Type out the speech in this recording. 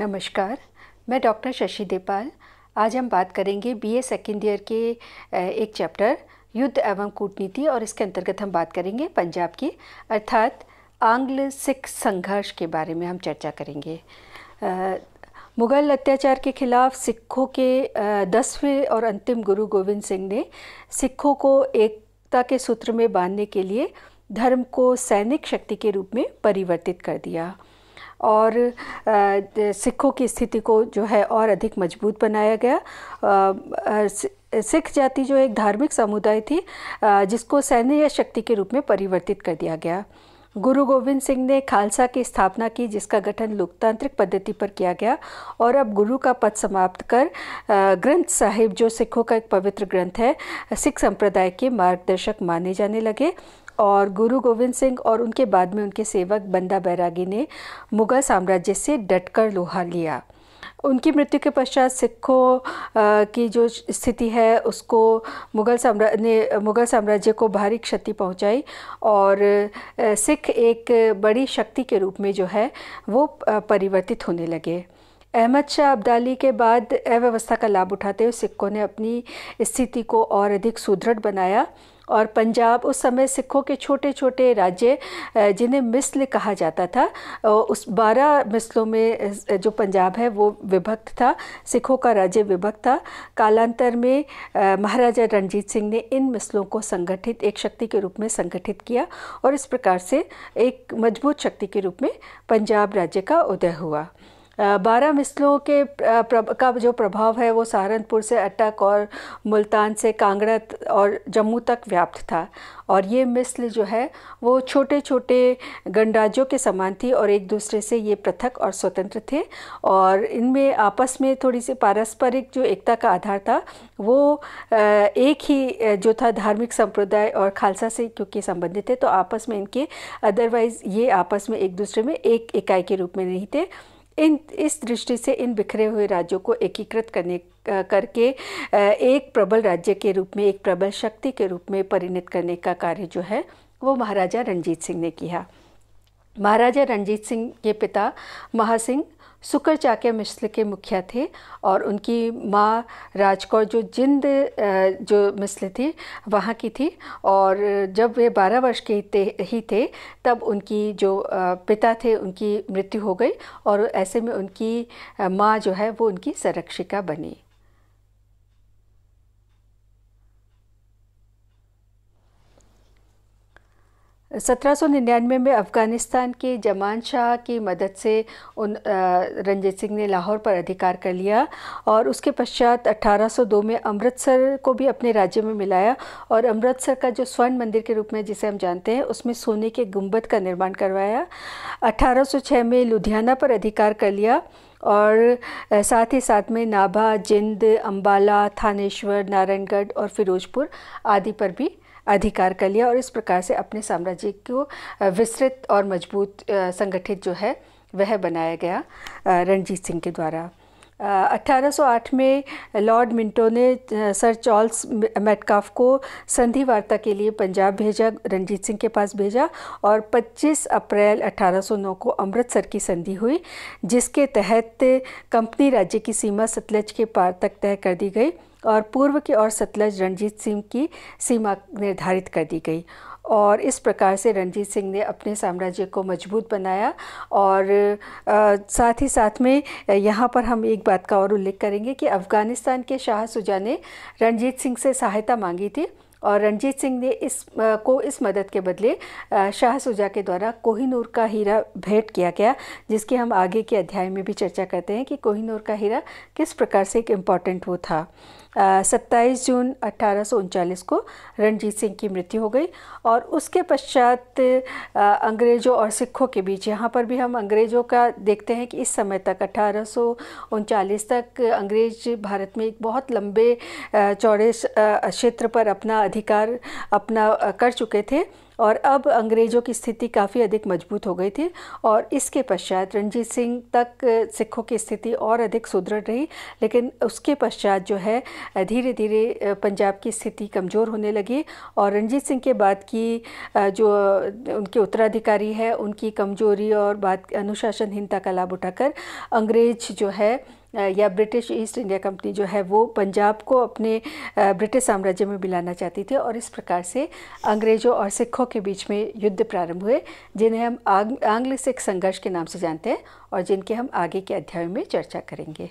नमस्कार मैं डॉक्टर शशि देपाल आज हम बात करेंगे बीए सेकेंड ईयर के एक चैप्टर युद्ध एवं कूटनीति और इसके अंतर्गत हम बात करेंगे पंजाब की अर्थात आंग्ल सिख संघर्ष के बारे में हम चर्चा करेंगे मुगल अत्याचार के खिलाफ सिखों के दसवें और अंतिम गुरु गोविंद सिंह ने सिखों को एकता के सूत्र में बांधने के लिए धर्म को सैनिक शक्ति के रूप में परिवर्तित कर दिया और सिखों की स्थिति को जो है और अधिक मजबूत बनाया गया सिख जाति जो एक धार्मिक समुदाय थी जिसको सैन्य शक्ति के रूप में परिवर्तित कर दिया गया गुरु गोविंद सिंह ने खालसा की स्थापना की जिसका गठन लोकतांत्रिक पद्धति पर किया गया और अब गुरु का पद समाप्त कर ग्रंथ साहिब जो सिखों का एक पवित्र ग्रंथ है सिख संप्रदाय के मार्गदर्शक माने जाने लगे और गुरु गोविंद सिंह और उनके बाद में उनके सेवक बंदा बैरागी ने मुगल साम्राज्य से डटकर लोहा लिया उनकी मृत्यु के पश्चात सिखों की जो स्थिति है उसको मुगल साम्राज्य ने मुगल साम्राज्य को भारी क्षति पहुंचाई और सिख एक बड़ी शक्ति के रूप में जो है वो परिवर्तित होने लगे अहमद शाह अब्दाली के बाद अव्यवस्था का लाभ उठाते हुए सिखों ने अपनी स्थिति को और अधिक सुदृढ़ बनाया और पंजाब उस समय सिखों के छोटे छोटे राज्य जिन्हें मिसल कहा जाता था उस बारह मिसलों में जो पंजाब है वो विभक्त था सिखों का राज्य विभक्त था कालांतर में महाराजा रणजीत सिंह ने इन मिसलों को संगठित एक शक्ति के रूप में संगठित किया और इस प्रकार से एक मजबूत शक्ति के रूप में पंजाब राज्य का उदय हुआ बारह मिसलों के का जो प्रभाव है वो सहारनपुर से अटक और मुल्तान से कांगड़ा और जम्मू तक व्याप्त था और ये मिसल जो है वो छोटे छोटे गणराज्यों के समान थी और एक दूसरे से ये पृथक और स्वतंत्र थे और इनमें आपस में थोड़ी सी पारस्परिक जो एकता का आधार था वो एक ही जो था धार्मिक संप्रदाय और खालसा से क्योंकि संबंधित थे तो आपस में इनके अदरवाइज़ ये आपस में एक दूसरे में एक इकाई के रूप में नहीं थे इन इस दृष्टि से इन बिखरे हुए राज्यों को एकीकृत करने करके एक प्रबल राज्य के रूप में एक प्रबल शक्ति के रूप में परिणत करने का कार्य जो है वो महाराजा रणजीत सिंह ने किया महाराजा रणजीत सिंह के पिता महासिंह सुकर चाक्य मिश्र के मुखिया थे और उनकी माँ राजकौर जो जिंद जो मिश्र थी वहाँ की थी और जब वे बारह वर्ष के थे ही थे तब उनकी जो पिता थे उनकी मृत्यु हो गई और ऐसे में उनकी माँ जो है वो उनकी संरक्षिका बनी 1799 में अफ़गानिस्तान के जमान शाह की मदद से उन रंजीत सिंह ने लाहौर पर अधिकार कर लिया और उसके पश्चात 1802 में अमृतसर को भी अपने राज्य में मिलाया और अमृतसर का जो स्वर्ण मंदिर के रूप में जिसे हम जानते हैं उसमें सोने के गुंबद का निर्माण करवाया 1806 में लुधियाना पर अधिकार कर लिया और साथ ही साथ में नाभा जिंद अम्बाला थानेश्वर नारायणगढ़ और फिरोजपुर आदि पर भी अधिकार कर लिया और इस प्रकार से अपने साम्राज्य को विस्तृत और मजबूत संगठित जो है वह बनाया गया रणजीत सिंह के द्वारा 1808 में लॉर्ड मिंटो ने सर चार्ल्स मेटकाफ को संधि वार्ता के लिए पंजाब भेजा रंजीत सिंह के पास भेजा और 25 अप्रैल 1809 को अमृतसर की संधि हुई जिसके तहत कंपनी राज्य की सीमा सतलज के पार तक तय कर दी गई और पूर्व की ओर सतलज रंजीत सिंह की सीमा निर्धारित कर दी गई और इस प्रकार से रणजीत सिंह ने अपने साम्राज्य को मजबूत बनाया और आ, साथ ही साथ में यहाँ पर हम एक बात का और उल्लेख करेंगे कि अफ़गानिस्तान के शाह सुजा ने रणजीत सिंह से सहायता मांगी थी और रणजीत सिंह ने इस आ, को इस मदद के बदले आ, शाह सुजा के द्वारा कोहिनूर का हीरा भेंट किया गया जिसकी हम आगे के अध्याय में भी चर्चा करते हैं कि कोहिनूर का हीरा किस प्रकार से एक इम्पॉर्टेंट वो था सत्ताईस जून अट्ठारह को रणजीत सिंह की मृत्यु हो गई और उसके पश्चात अंग्रेज़ों और सिखों के बीच यहाँ पर भी हम अंग्रेज़ों का देखते हैं कि इस समय तक अट्ठारह तक अंग्रेज़ भारत में एक बहुत लंबे चौड़े क्षेत्र पर अपना अधिकार अपना कर चुके थे और अब अंग्रेज़ों की स्थिति काफ़ी अधिक मजबूत हो गई थी और इसके पश्चात रणजीत सिंह तक सिखों की स्थिति और अधिक सुदृढ़ रही लेकिन उसके पश्चात जो है धीरे धीरे पंजाब की स्थिति कमज़ोर होने लगी और रणजीत सिंह के बाद की जो उनके उत्तराधिकारी है उनकी कमज़ोरी और बाद अनुशासनहीनता का लाभ उठाकर अंग्रेज जो है या ब्रिटिश ईस्ट इंडिया कंपनी जो है वो पंजाब को अपने ब्रिटिश साम्राज्य में मिलाना चाहती थी और इस प्रकार से अंग्रेज़ों और सिखों के बीच में युद्ध प्रारंभ हुए जिन्हें हम आंग्ल सिख संघर्ष के नाम से जानते हैं और जिनके हम आगे के अध्याय में चर्चा करेंगे